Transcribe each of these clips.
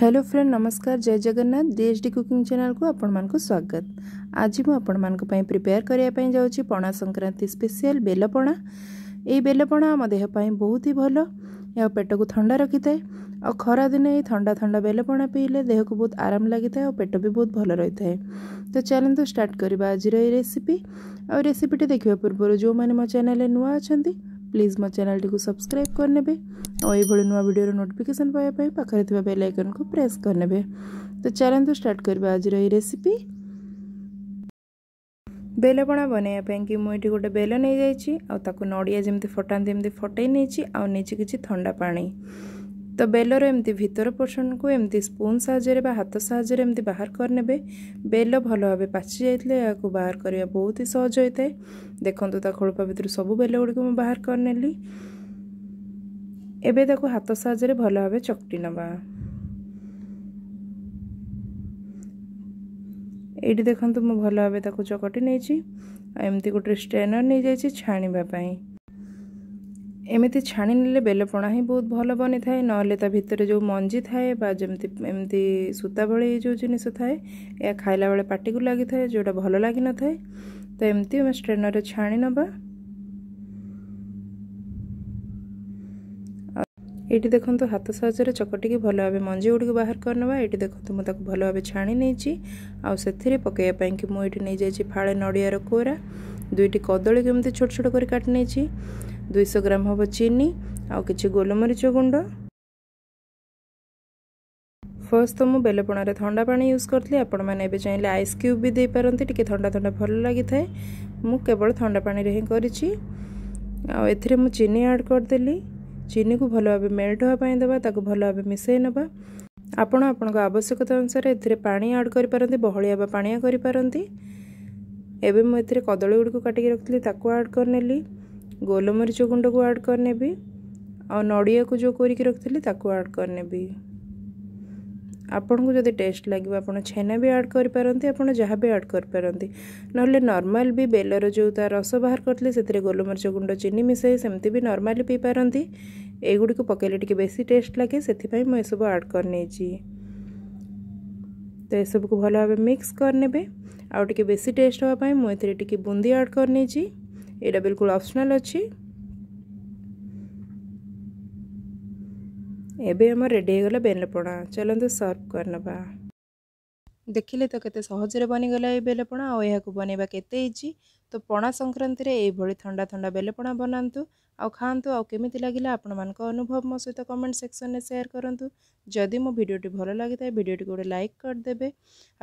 hello friend नमस्कार जय Jagannath डीएचडी cooking channel को आपण मानक स्वागत आज मुझे प्रिपेयर करने जाऊँगी पणा संक्रांति स्पेशल बेलपणा यही बेलपणा आम देह बहुत ही भल यह पेट को थंडा रखी थाए और खरा दिन थंडा थंडा बेलपणा पीले देह को बहुत आराम लगी था और पेट भी बहुत भल रही थाए तो चलते स्टार्ट करवा आज रेसीपी और रेसीपीटे देखा पूर्व जो मैंने मो चेल नुआ अच्छा प्लीज मो चेल टी सब्सक्राइब करने और यह भिडर नोटिफिकेसन पाइबाई पाखे बेल आइकन को प्रेस करने तो चलत तो स्टार्ट करवा आज रेसीपी बेलपणा बनवाई मुझे गोटे बेल नहीं जाइए नड़िया जमी फटाते फटे नहीं थंडा पाई ତ ବେଲର ଏମିତି ଭିତର ପୋର୍ସନକୁ ଏମିତି ସ୍ପୁନ୍ ସାହାଯ୍ୟରେ ବା ହାତ ସାହାଯ୍ୟରେ ଏମିତି ବାହାର କରିନେବେ ବେଲ ଭଲ ଭାବେ ପାଚି ଯାଇଥିଲେ ଏହାକୁ ବାହାର କରିବା ବହୁତ ହି ସହଜ ହୋଇଥାଏ ଦେଖନ୍ତୁ ତା ଖୋଳପା ଭିତରୁ ସବୁ ବେଲ ଗୁଡ଼ିକୁ ମୁଁ ବାହାର କରିନେଲି ଏବେ ତାକୁ ହାତ ସାହାଯ୍ୟରେ ଭଲ ଭାବେ ଚକଟି ନେବା ଏଇଠି ଦେଖନ୍ତୁ ମୁଁ ଭଲ ଭାବେ ତାକୁ ଚକଟି ନେଇଛି ଆଉ ଏମିତି ଗୋଟେ ଷ୍ଟ୍ରେନର୍ ନେଇଯାଇଛି ଛାଣିବା ପାଇଁ ଏମିତି ଛାଣି ନେଲେ ବେଲପଣା ହିଁ ବହୁତ ଭଲ ବନିଥାଏ ନହେଲେ ତା ଭିତରେ ଯେଉଁ ମଞ୍ଜି ଥାଏ ବା ଯେମିତି ଏମିତି ସୂତା ଭଳି ଯେଉଁ ଜିନିଷ ଥାଏ ଏହା ଖାଇଲା ବେଳେ ପାଟିକୁ ଲାଗିଥାଏ ଯେଉଁଟା ଭଲ ଲାଗିନଥାଏ ତ ଏମିତି ଆମେ ଷ୍ଟ୍ରେନରରେ ଛାଣି ନେବା ଏଇଠି ଦେଖନ୍ତୁ ହାତ ସାହାଯ୍ୟରେ ଚକଟିକି ଭଲ ଭାବେ ମଞ୍ଜି ଗୁଡ଼ିକୁ ବାହାର କରିନେବା ଏଇଠି ଦେଖନ୍ତୁ ମୁଁ ତାକୁ ଭଲ ଭାବେ ଛାଣି ନେଇଛି ଆଉ ସେଥିରେ ପକାଇବା ପାଇଁକି ମୁଁ ଏଇଠି ନେଇଯାଇଛି ଫାଳେ ନଡ଼ିଆର କୋରା ଦୁଇଟି କଦଳୀ କେମିତି ଛୋଟ ଛୋଟ କରି କାଟି ନେଇଛି ଦୁଇଶହ ଗ୍ରାମ ହେବ ଚିନି ଆଉ କିଛି ଗୋଲମରିଚ ଗୁଣ୍ଡ ଫାର୍ଷ୍ଟ ତ ମୁଁ ବେଲପଣାରେ ଥଣ୍ଡା ପାଣି ୟୁଜ୍ କରିଥିଲି ଆପଣମାନେ ଏବେ ଚାହିଁଲେ ଆଇସ୍ କ୍ୟୁବ୍ ବି ଦେଇପାରନ୍ତି ଟିକିଏ ଥଣ୍ଡା ଥଣ୍ଡା ଭଲ ଲାଗିଥାଏ ମୁଁ କେବଳ ଥଣ୍ଡା ପାଣିରେ ହିଁ କରିଛି ଆଉ ଏଥିରେ ମୁଁ ଚିନି ଆଡ଼୍ କରିଦେଲି ଚିନିକୁ ଭଲ ଭାବେ ମେଲ୍ଟ ହେବା ପାଇଁ ଦେବା ତାକୁ ଭଲ ଭାବେ ମିଶାଇ ନେବା ଆପଣ ଆପଣଙ୍କ ଆବଶ୍ୟକତା ଅନୁସାରେ ଏଥିରେ ପାଣି ଆଡ଼୍ କରିପାରନ୍ତି ବହଳିଆ ବା ପାଣିଆ କରିପାରନ୍ତି ଏବେ ମୁଁ ଏଥିରେ କଦଳୀ ଗୁଡ଼ିକୁ କାଟିକି ରଖିଥିଲି ତାକୁ ଆଡ଼୍ କରିନେଲି ଗୋଲମରିଚ ଗୁଣ୍ଡକୁ ଆଡ଼୍ କରିନେବି ଆଉ ନଡ଼ିଆକୁ ଯେଉଁ କରିକି ରଖିଥିଲି ତାକୁ ଆଡ଼୍ କରିନେବି ଆପଣଙ୍କୁ ଯଦି ଟେଷ୍ଟ ଲାଗିବ ଆପଣ ଛେନା ବି ଆଡ଼୍ କରିପାରନ୍ତି ଆପଣ ଯାହା ବି ଆଡ଼୍ କରିପାରନ୍ତି ନହେଲେ ନର୍ମାଲ୍ ବି ବେଲର ଯେଉଁ ତା ରସ ବାହାର କରିଥିଲେ ସେଥିରେ ଗୋଲମରିଚ ଗୁଣ୍ଡ ଚିନି ମିଶାଇ ସେମିତି ବି ନର୍ମାଲି ପିଇପାରନ୍ତି ଏଗୁଡ଼ିକୁ ପକାଇଲେ ଟିକେ ବେଶୀ ଟେଷ୍ଟ ଲାଗେ ସେଥିପାଇଁ ମୁଁ ଏସବୁ ଆଡ଼୍ କରିନେଇଛି ତ ଏସବୁକୁ ଭଲ ଭାବେ ମିକ୍ସ କରିନେବେ ଆଉ ଟିକେ ବେଶୀ ଟେଷ୍ଟ ହେବା ପାଇଁ ମୁଁ ଏଥିରେ ଟିକେ ବୁନ୍ଦି ଆଡ଼୍ କରିନେଇଛି ଏଇଟା ବିଲକୁଲ ଅପସନାଲ୍ ଅଛି ଏବେ ଆମର ରେଡ଼ି ହେଇଗଲା ବେଲପଣା ଚାଲନ୍ତୁ ସର୍ଭ କରିନେବା ଦେଖିଲେ ତ କେତେ ସହଜରେ ବନିଗଲା ଏଇ ବେଲପଣା ଆଉ ଏହାକୁ ବନେଇବା କେତେ ଇଜି ତ ପଣା ସଂକ୍ରାନ୍ତିରେ ଏଇଭଳି ଥଣ୍ଡା ଥଣ୍ଡା ବେଲପଣା ବନାନ୍ତୁ ଆଉ ଖାଆନ୍ତୁ ଆଉ କେମିତି ଲାଗିଲା ଆପଣମାନଙ୍କ ଅନୁଭବ ମୋ ସହିତ କମେଣ୍ଟ ସେକ୍ସନରେ ସେୟାର କରନ୍ତୁ ଯଦି ମୋ ଭିଡ଼ିଓଟି ଭଲ ଲାଗିଥାଏ ଭିଡ଼ିଓଟିକୁ ଗୋଟେ ଲାଇକ୍ କରିଦେବେ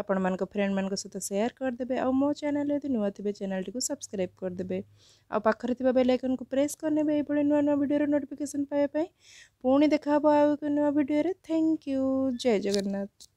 ଆପଣମାନଙ୍କ ଫ୍ରେଣ୍ଡମାନଙ୍କ ସହିତ ସେୟାର କରିଦେବେ ଆଉ ମୋ ଚ୍ୟାନେଲ ଯଦି ନୂଆ ଥିବେ ଚ୍ୟାନେଲଟିକୁ ସବସ୍କ୍ରାଇବ୍ କରିଦେବେ ଆଉ ପାଖରେ ଥିବା ବେଲ୍ ଆଇକନ୍କୁ ପ୍ରେସ୍ କରିନେବେ ଏଇଭଳି ନୂଆ ନୂଆ ଭିଡ଼ିଓର ନୋଟିଫିକେସନ୍ ପାଇବା ପାଇଁ ପୁଣି ଦେଖାହେବ ଆଉ ଏକ ନୂଆ ଭିଡ଼ିଓରେ ଥ୍ୟାଙ୍କ ୟୁ ଜୟ ଜଗନ୍ନାଥ